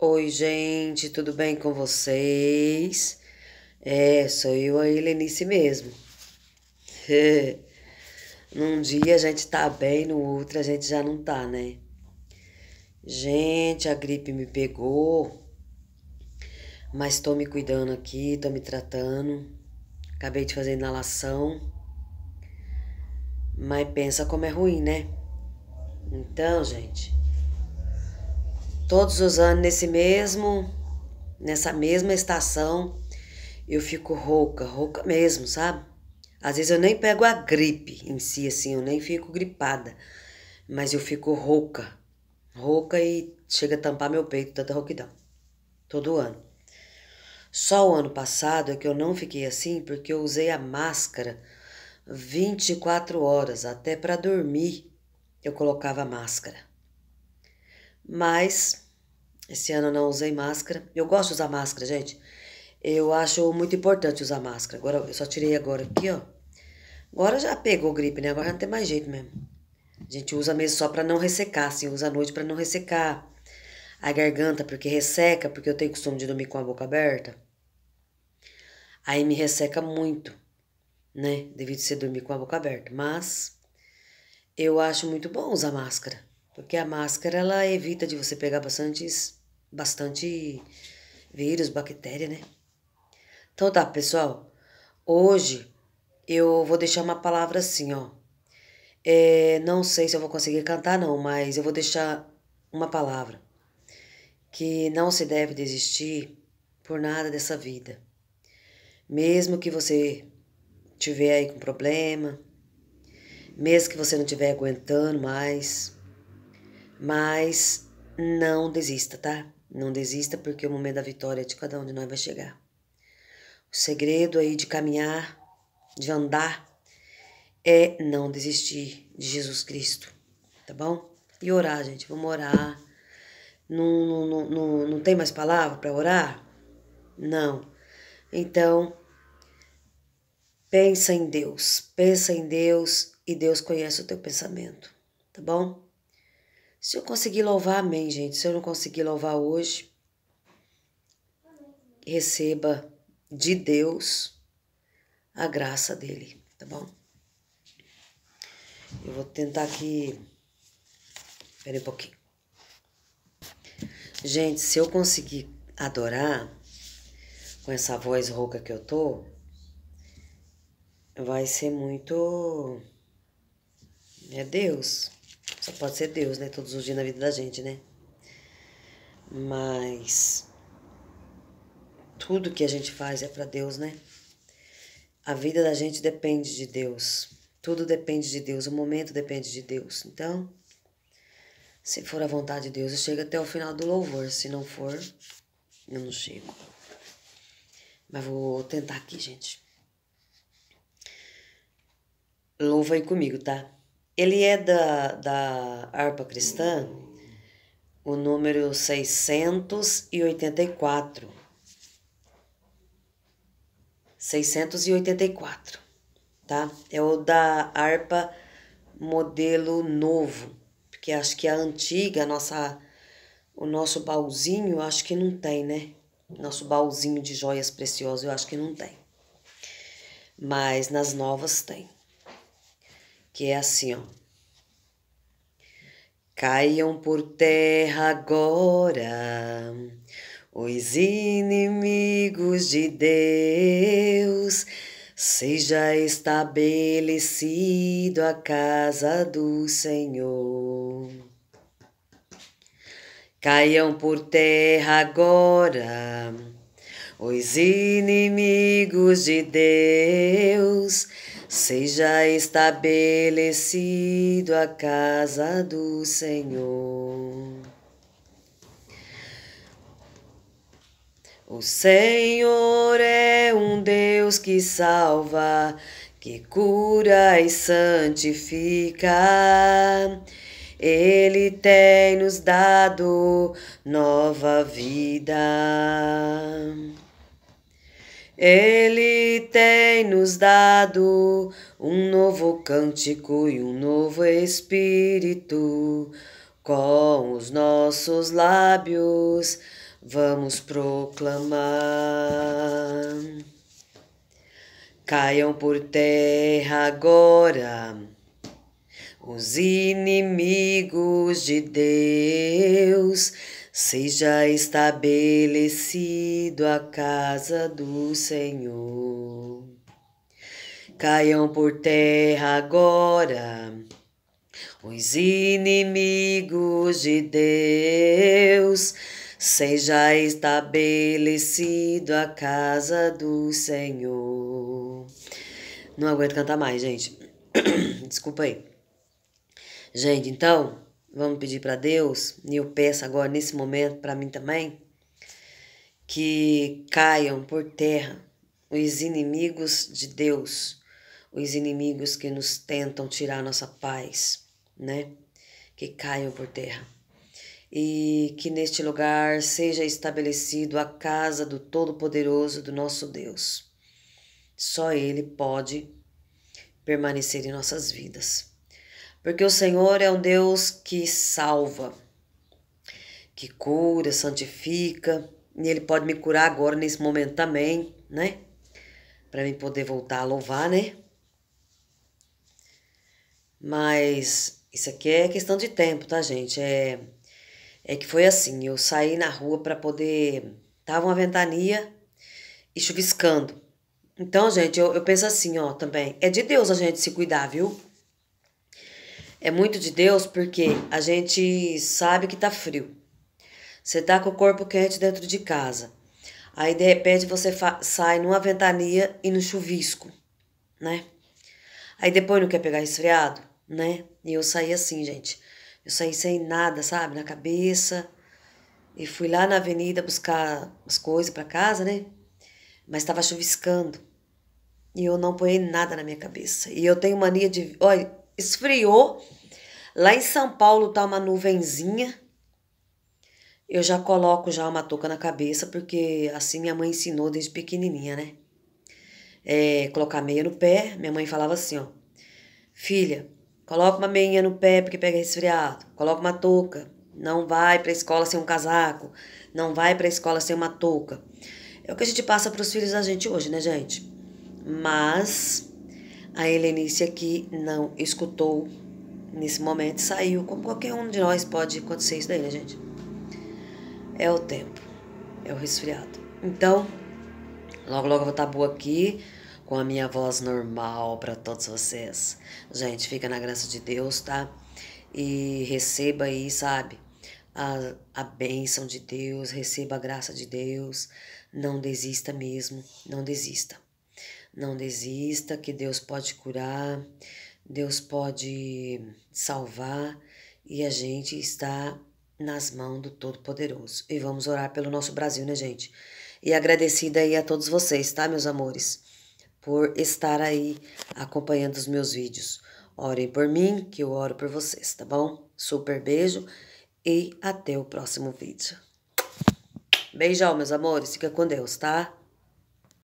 Oi, gente, tudo bem com vocês? É, sou eu, a Helenice mesmo. Num dia a gente tá bem, no outro a gente já não tá, né? Gente, a gripe me pegou, mas tô me cuidando aqui, tô me tratando. Acabei de fazer inalação. Mas pensa como é ruim, né? Então, gente, Todos os anos, nesse mesmo, nessa mesma estação, eu fico rouca, rouca mesmo, sabe? Às vezes eu nem pego a gripe em si, assim, eu nem fico gripada, mas eu fico rouca, rouca e chega a tampar meu peito tanta rouquidão, todo ano. Só o ano passado é que eu não fiquei assim porque eu usei a máscara 24 horas, até para dormir eu colocava a máscara. Mas esse ano não usei máscara. Eu gosto de usar máscara, gente. Eu acho muito importante usar máscara. Agora eu só tirei agora aqui, ó. Agora já pegou gripe, né? Agora não tem mais jeito mesmo. A gente usa mesmo só para não ressecar, assim, usa à noite para não ressecar a garganta, porque resseca, porque eu tenho costume de dormir com a boca aberta. Aí me resseca muito, né? Devido a você dormir com a boca aberta, mas eu acho muito bom usar máscara. Porque a máscara ela evita de você pegar bastante bastante vírus, bactéria, né? Então tá, pessoal. Hoje eu vou deixar uma palavra assim, ó. É, não sei se eu vou conseguir cantar, não, mas eu vou deixar uma palavra. Que não se deve desistir por nada dessa vida. Mesmo que você tiver aí com problema, mesmo que você não estiver aguentando mais, mas não desista, tá? Não desista porque o momento da vitória de cada um de nós vai chegar. O segredo aí de caminhar, de andar, é não desistir de Jesus Cristo, tá bom? E orar, gente, vamos orar. Não, não, não, não tem mais palavra para orar? Não. Então, pensa em Deus, pensa em Deus e Deus conhece o teu pensamento, tá bom? Se eu conseguir louvar, amém, gente. Se eu não conseguir louvar hoje, receba de Deus a graça dele, tá bom? Eu vou tentar aqui. Pera um pouquinho. Gente, se eu conseguir adorar com essa voz rouca que eu tô, vai ser muito. É Deus. Só pode ser Deus, né? Todos os dias na vida da gente, né? Mas tudo que a gente faz é para Deus, né? A vida da gente depende de Deus. Tudo depende de Deus, o momento depende de Deus. Então, se for a vontade de Deus, eu chego até o final do louvor. Se não for, eu não chego. Mas vou tentar aqui, gente. Louva aí comigo, tá? Ele é da, da harpa cristã, o número 684. 684, tá? É o da harpa modelo novo, porque acho que a antiga, a nossa o nosso baúzinho, acho que não tem, né? Nosso baúzinho de joias preciosas, eu acho que não tem. Mas nas novas tem que é assim, ó. Caiam por terra agora os inimigos de Deus, seja estabelecido a casa do Senhor. Caiam por terra agora os inimigos de Deus, Seja estabelecido a casa do Senhor. O Senhor é um Deus que salva, que cura e santifica. Ele tem nos dado nova vida. Ele tem nos dado um novo cântico e um novo espírito. Com os nossos lábios vamos proclamar. Caiam por terra agora os inimigos de Deus Seja estabelecido a casa do Senhor. Caiam por terra agora os inimigos de Deus. Seja estabelecido a casa do Senhor. Não aguento cantar mais, gente. Desculpa aí. Gente, então, Vamos pedir para Deus, e eu peço agora nesse momento para mim também, que caiam por terra os inimigos de Deus, os inimigos que nos tentam tirar nossa paz, né? Que caiam por terra. E que neste lugar seja estabelecido a casa do Todo-Poderoso do nosso Deus. Só Ele pode permanecer em nossas vidas porque o Senhor é um Deus que salva, que cura, santifica, e Ele pode me curar agora nesse momento também, né? Para mim poder voltar a louvar, né? Mas isso aqui é questão de tempo, tá, gente? É, é que foi assim: eu saí na rua para poder. Tava uma ventania e chuviscando. Então, gente, eu, eu penso assim, ó, também. É de Deus a gente se cuidar, viu? é muito de Deus porque a gente sabe que tá frio. Você tá com o corpo quente dentro de casa. Aí de repente você sai numa ventania e no chuvisco, né? Aí depois não quer pegar resfriado, né? E eu saí assim, gente. Eu saí sem nada, sabe, na cabeça. E fui lá na avenida buscar as coisas para casa, né? Mas estava chuviscando. E eu não ponhei nada na minha cabeça. E eu tenho mania de. Olha, esfriou. Lá em São Paulo tá uma nuvenzinha. Eu já coloco já uma touca na cabeça, porque assim minha mãe ensinou desde pequenininha, né? É, colocar meia no pé. Minha mãe falava assim, ó. Filha, coloca uma meia no pé porque pega resfriado. Coloca uma touca. Não vai pra escola sem um casaco. Não vai pra escola sem uma touca. É o que a gente passa pros filhos da gente hoje, né, gente? Mas a Helenice aqui não escutou nesse momento, saiu, como qualquer um de nós pode acontecer isso daí, né, gente? É o tempo, é o resfriado. Então, logo logo eu vou estar tá boa aqui com a minha voz normal para todos vocês. Gente, fica na graça de Deus, tá? E receba aí, sabe? A, a bênção de Deus, receba a graça de Deus. Não desista mesmo, não desista. Não desista, que Deus pode curar, Deus pode salvar e a gente está nas mãos do Todo-Poderoso. E vamos orar pelo nosso Brasil, né, gente? E agradecida aí a todos vocês, tá, meus amores? Por estar aí acompanhando os meus vídeos. Orem por mim, que eu oro por vocês, tá bom? Super beijo e até o próximo vídeo. Beijão, meus amores. Fica com Deus, tá?